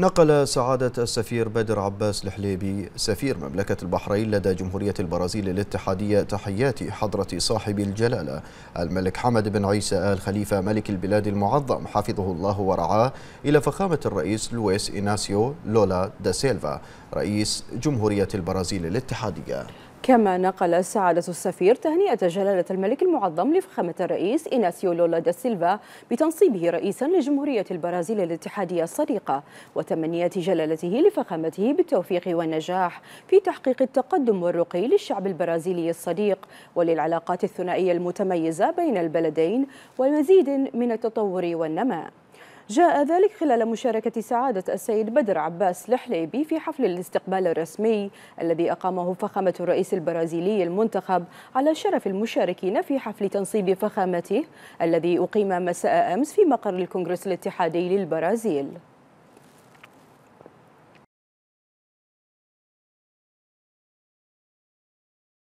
نقل سعادة السفير بدر عباس الحليبي سفير مملكة البحرين لدى جمهورية البرازيل الاتحادية تحيات حضرة صاحب الجلالة الملك حمد بن عيسى آل خليفة ملك البلاد المعظم حفظه الله ورعاه إلى فخامة الرئيس لويس إناسيو لولا دا سيلفا رئيس جمهورية البرازيل الاتحادية كما نقل سعادة السفير تهنئة جلالة الملك المعظم لفخامة الرئيس إيناسيو لولا دا سيلفا بتنصيبه رئيسا لجمهورية البرازيل الاتحادية الصديقة وتمنيات جلالته لفخامته بالتوفيق والنجاح في تحقيق التقدم والرقي للشعب البرازيلي الصديق وللعلاقات الثنائية المتميزة بين البلدين ومزيد من التطور والنماء جاء ذلك خلال مشاركة سعادة السيد بدر عباس الحليبي في حفل الاستقبال الرسمي الذي أقامه فخامة الرئيس البرازيلي المنتخب على شرف المشاركين في حفل تنصيب فخامته الذي أقيم مساء أمس في مقر الكونغرس الاتحادي للبرازيل